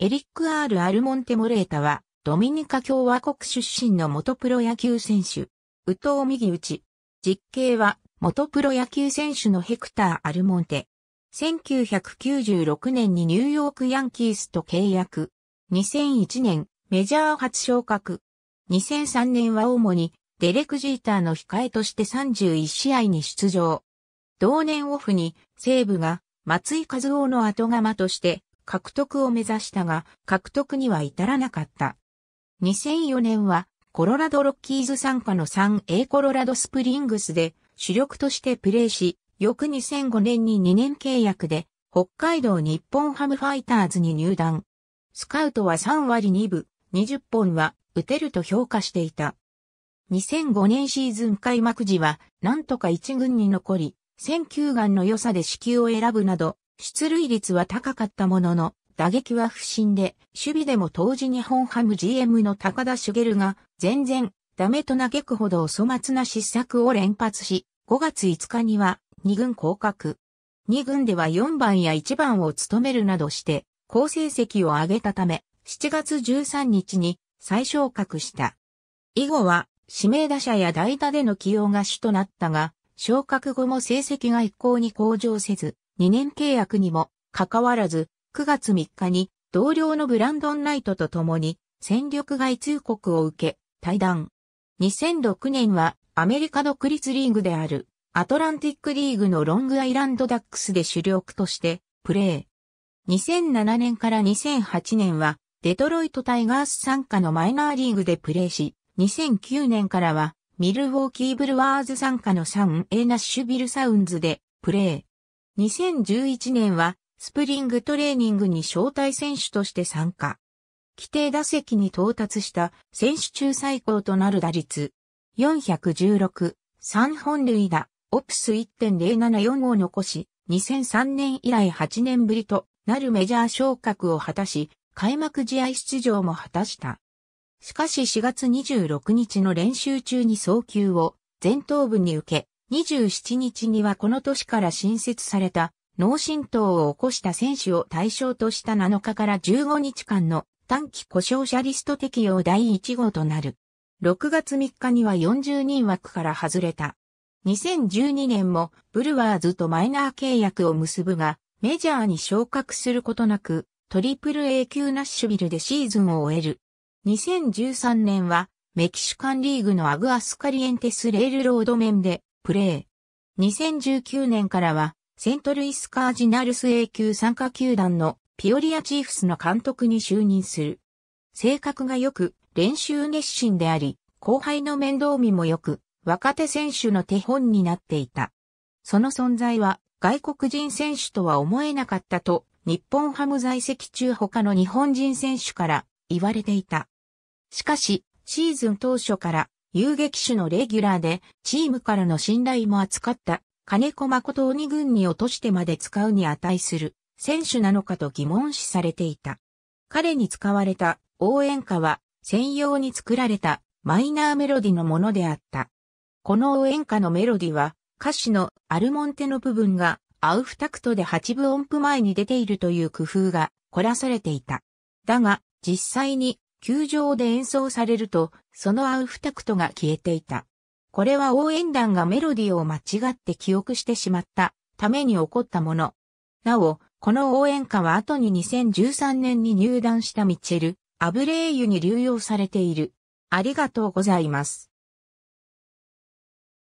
エリック・アール・アルモンテ・モレータは、ドミニカ共和国出身の元プロ野球選手。宇藤右打ち。実刑は、元プロ野球選手のヘクター・アルモンテ。1996年にニューヨーク・ヤンキースと契約。2001年、メジャー初昇格。2003年は主に、デレク・ジーターの控えとして31試合に出場。同年オフに、西武が、松井和夫の後釜として、獲得を目指したが、獲得には至らなかった。2004年は、コロラドロッキーズ参加の 3A コロラドスプリングスで主力としてプレーし、翌2005年に2年契約で北海道日本ハムファイターズに入団。スカウトは3割2分、20本は打てると評価していた。2005年シーズン開幕時は、なんとか1軍に残り、選球眼の良さで死球を選ぶなど、出塁率は高かったものの、打撃は不振で、守備でも当時日本ハム GM の高田茂が、全然、ダメと嘆くほどお粗末な失策を連発し、5月5日には、2軍降格。2軍では4番や1番を務めるなどして、好成績を上げたため、7月13日に再昇格した。以後は、指名打者や代打での起用が主となったが、昇格後も成績が一向に向上せず、2年契約にもかかわらず、9月3日に同僚のブランドン・ナイトと共に戦力外通告を受け、対談。2006年はアメリカ独立リーグであるアトランティックリーグのロングアイランドダックスで主力としてプレー。2007年から2008年はデトロイトタイガース参加のマイナーリーグでプレーし、2009年からはミルウォーキーブルワーズ参加のサン A ナッシュビルサウンズでプレー。2011年はスプリングトレーニングに招待選手として参加。規定打席に到達した選手中最高となる打率416、3本塁打、オプス1.074を残し、2003年以来8年ぶりとなるメジャー昇格を果たし、開幕試合出場も果たした。しかし4月26日の練習中に送球を前頭部に受け、27日にはこの年から新設された脳震盪を起こした選手を対象とした7日から15日間の短期故障者リスト適用第1号となる。6月3日には40人枠から外れた。2012年もブルワーズとマイナー契約を結ぶが、メジャーに昇格することなく、トリプル A 級ナッシュビルでシーズンを終える。2013年はメキシカンリーグのアグアスカリエンテスレールロード面でプレー。2019年からは、セントルイスカージナルス A 級参加球団のピオリアチーフスの監督に就任する。性格が良く、練習熱心であり、後輩の面倒見も良く、若手選手の手本になっていた。その存在は外国人選手とは思えなかったと、日本ハム在籍中他の日本人選手から言われていた。しかし、シーズン当初から遊撃手のレギュラーで、チームからの信頼も扱った、金子誠鬼軍に落としてまで使うに値する、選手なのかと疑問視されていた。彼に使われた応援歌は、専用に作られたマイナーメロディのものであった。この応援歌のメロディは、歌詞のアルモンテの部分がアウフタクトで8分音符前に出ているという工夫が凝らされていた。だが、実際に球場で演奏されると、そのアウフタクトが消えていた。これは応援団がメロディを間違って記憶してしまったために起こったもの。なお、この応援歌は後に2013年に入団したミチェル、アブレーユに流用されている。ありがとうございます。